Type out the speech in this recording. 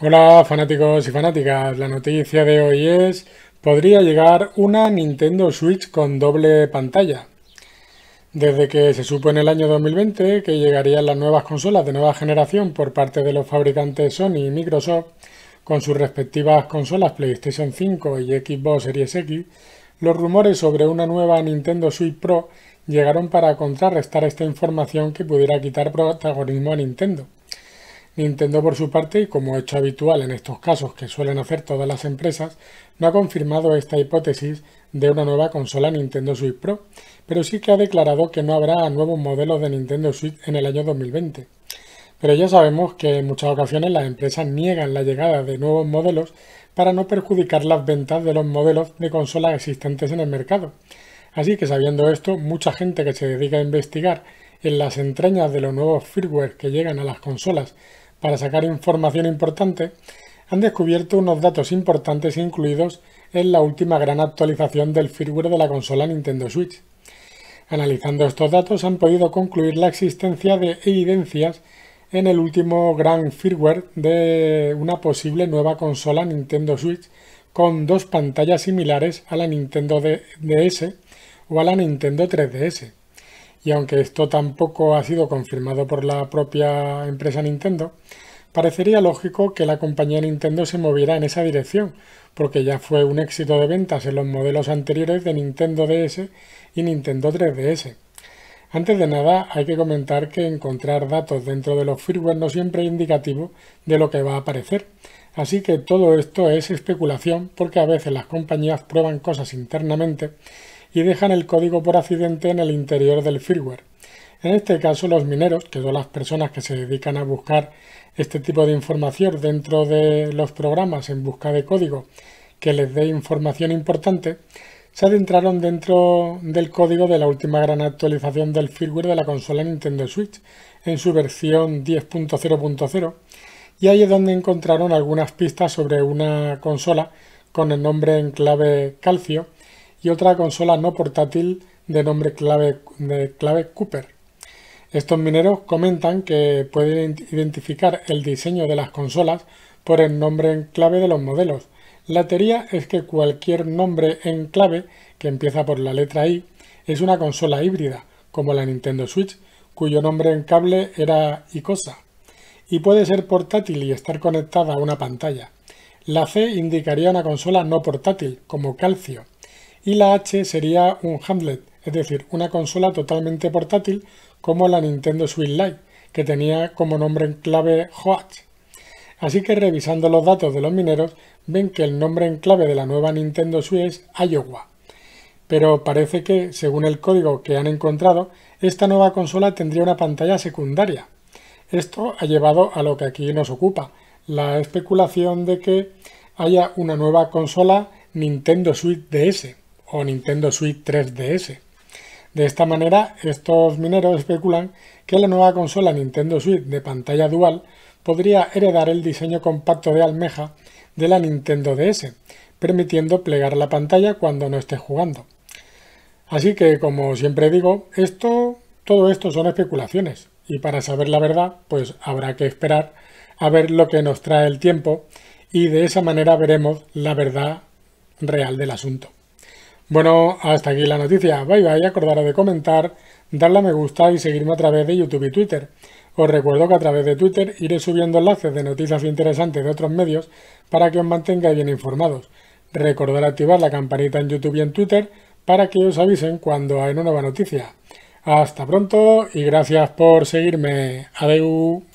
Hola fanáticos y fanáticas, la noticia de hoy es, podría llegar una Nintendo Switch con doble pantalla. Desde que se supo en el año 2020 que llegarían las nuevas consolas de nueva generación por parte de los fabricantes Sony y Microsoft, con sus respectivas consolas PlayStation 5 y Xbox Series X, los rumores sobre una nueva Nintendo Switch Pro llegaron para contrarrestar esta información que pudiera quitar protagonismo a Nintendo. Nintendo, por su parte, como hecho habitual en estos casos que suelen hacer todas las empresas, no ha confirmado esta hipótesis de una nueva consola Nintendo Switch Pro, pero sí que ha declarado que no habrá nuevos modelos de Nintendo Switch en el año 2020. Pero ya sabemos que en muchas ocasiones las empresas niegan la llegada de nuevos modelos para no perjudicar las ventas de los modelos de consolas existentes en el mercado. Así que sabiendo esto, mucha gente que se dedica a investigar en las entrañas de los nuevos firmware que llegan a las consolas para sacar información importante, han descubierto unos datos importantes incluidos en la última gran actualización del firmware de la consola Nintendo Switch. Analizando estos datos han podido concluir la existencia de evidencias en el último gran firmware de una posible nueva consola Nintendo Switch con dos pantallas similares a la Nintendo DS o a la Nintendo 3DS y aunque esto tampoco ha sido confirmado por la propia empresa Nintendo, parecería lógico que la compañía Nintendo se moviera en esa dirección, porque ya fue un éxito de ventas en los modelos anteriores de Nintendo DS y Nintendo 3DS. Antes de nada, hay que comentar que encontrar datos dentro de los firmware no siempre es indicativo de lo que va a aparecer, así que todo esto es especulación porque a veces las compañías prueban cosas internamente y dejan el código por accidente en el interior del firmware. En este caso, los mineros, que son las personas que se dedican a buscar este tipo de información dentro de los programas en busca de código que les dé información importante, se adentraron dentro del código de la última gran actualización del firmware de la consola Nintendo Switch en su versión 10.0.0 y ahí es donde encontraron algunas pistas sobre una consola con el nombre en clave Calcio y otra consola no portátil de nombre clave, de clave Cooper. Estos mineros comentan que pueden identificar el diseño de las consolas por el nombre en clave de los modelos. La teoría es que cualquier nombre en clave que empieza por la letra I es una consola híbrida, como la Nintendo Switch, cuyo nombre en cable era ICOSA, y puede ser portátil y estar conectada a una pantalla. La C indicaría una consola no portátil, como Calcio, y la H sería un Hamlet, es decir, una consola totalmente portátil como la Nintendo Switch Lite, que tenía como nombre en clave Hoach. Así que revisando los datos de los mineros, ven que el nombre en clave de la nueva Nintendo Switch es Iowa. Pero parece que, según el código que han encontrado, esta nueva consola tendría una pantalla secundaria. Esto ha llevado a lo que aquí nos ocupa, la especulación de que haya una nueva consola Nintendo Switch DS o Nintendo Switch 3DS. De esta manera, estos mineros especulan que la nueva consola Nintendo Switch de pantalla dual podría heredar el diseño compacto de almeja de la Nintendo DS, permitiendo plegar la pantalla cuando no esté jugando. Así que, como siempre digo, esto, todo esto son especulaciones, y para saber la verdad, pues habrá que esperar a ver lo que nos trae el tiempo, y de esa manera veremos la verdad real del asunto. Bueno, hasta aquí la noticia. Bye bye, acordaros de comentar, darle a me gusta y seguirme a través de YouTube y Twitter. Os recuerdo que a través de Twitter iré subiendo enlaces de noticias interesantes de otros medios para que os mantengáis bien informados. Recordar activar la campanita en YouTube y en Twitter para que os avisen cuando hay una nueva noticia. Hasta pronto y gracias por seguirme. Adeu.